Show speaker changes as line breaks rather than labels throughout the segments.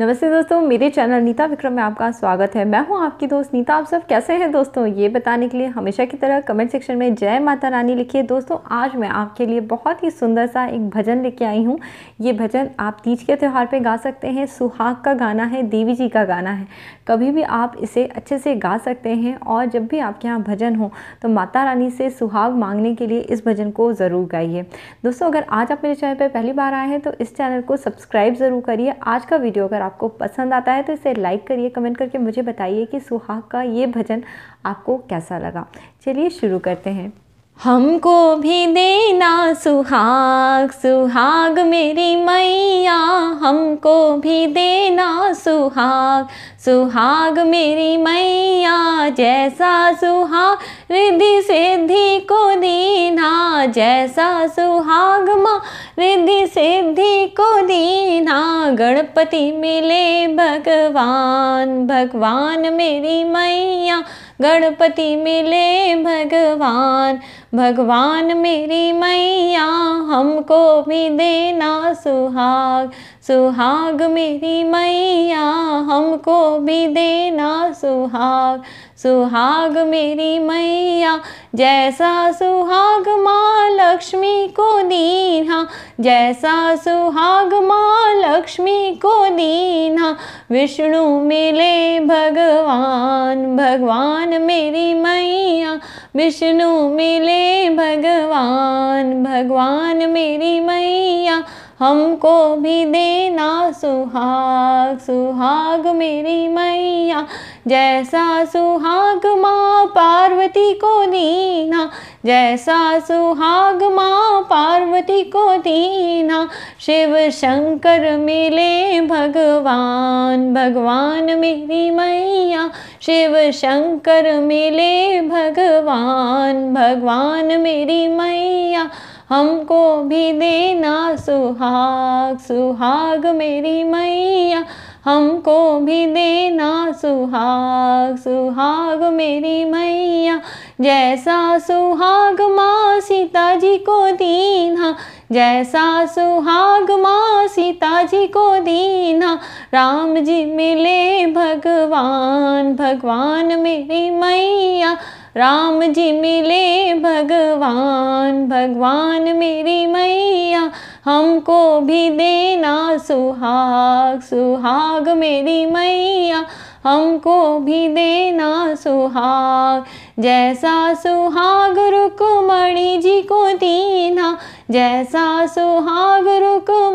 नमस्ते दोस्तों मेरे चैनल नीता विक्रम में आपका स्वागत है मैं हूं आपकी दोस्त नीता आप सब कैसे हैं दोस्तों ये बताने के लिए हमेशा की तरह कमेंट सेक्शन में जय माता रानी लिखिए दोस्तों आज मैं आपके लिए बहुत ही सुंदर सा एक भजन लेके आई हूं ये भजन आप तीज के त्यौहार पे गा सकते हैं सुहाग का गाना है देवी जी का गाना है कभी भी आप इसे अच्छे से गा सकते हैं और जब भी आपके यहाँ भजन हो तो माता रानी से सुहाग मांगने के लिए इस भजन को ज़रूर गाइए दोस्तों अगर आज आप मेरे चैनल पर पहली बार आए हैं तो इस चैनल को सब्सक्राइब ज़रूर करिए आज का वीडियो अगर आपको पसंद आता है तो इसे लाइक करिए कमेंट करके मुझे बताइए कि सुहाग का ये भजन आपको कैसा लगा चलिए शुरू करते हैं
हमको भी देना सुहाग सुहाग मेरी मैया हमको भी देना सुहाग सुहाग मेरी मैया जैसा सुहाग रिद्धि सिद्धि को दीना जैसा सुहाग रिद्धि सिद्धि को दीना गणपति मिले भगवान भगवान मेरी मैया गणपति मिले भगवान भगवान मेरी मैया हमको भी देना सुहाग सुहाग मेरी मैया हमको भी देना सुहाग सुहाग मेरी मैया जैसा सुहाग लक्ष्मी को दीना जैसा सुहाग माँ लक्ष्मी को दीना विष्णु मिले भगवान भगवान मेरी मैया विष्णु मिले भगवान भगवान मेरी मैया हमको भी देना सुहाग सुहाग मेरी मैया जैसा सुहाग माँ पार्वती को दीना जैसा सुहाग माँ पार्वती को दीना शिव शंकर मिले भगवान भगवान मेरी मैया शिव शंकर मिले भगवान भगवान मेरी मैया हमको भी देना सुहाग सुहाग मेरी मैया हमको भी देना सुहाग सुहाग मेरी मैया जैसा सुहाग माँ सीता जी को दीना जैसा सुहाग माँ सीता जी को दीना राम जी मिले भगवान भगवान मेरी मैया राम जी मिले भगवान भगवान मेरी मैया हमको भी देना सुहाग सुहाग मेरी मैया हमको भी देना सुहाग जैसा सुहाग मणि जी को दीना जैसा सुहाग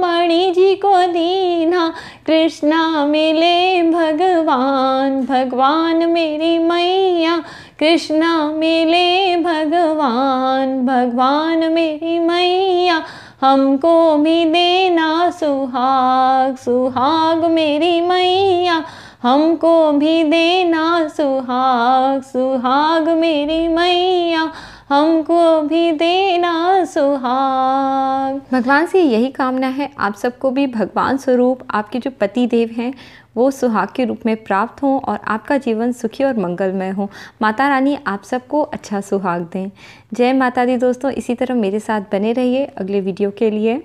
मणि जी को दीना कृष्णा मिले भगवान भगवान मेरी मैया कृष्णा मिले भगवान भगवान मेरी मैया हमको भी देना सुहाग सुहाग मेरी मैया हमको भी देना सुहाग सुहाग मेरी मैया हमको भी देना
सुहाग भगवान से यही कामना है आप सबको भी भगवान स्वरूप आपके जो पति देव हैं वो सुहाग के रूप में प्राप्त हों और आपका जीवन सुखी और मंगलमय हो माता रानी आप सबको अच्छा सुहाग दें जय माता दी दोस्तों इसी तरह मेरे साथ बने रहिए अगले वीडियो के लिए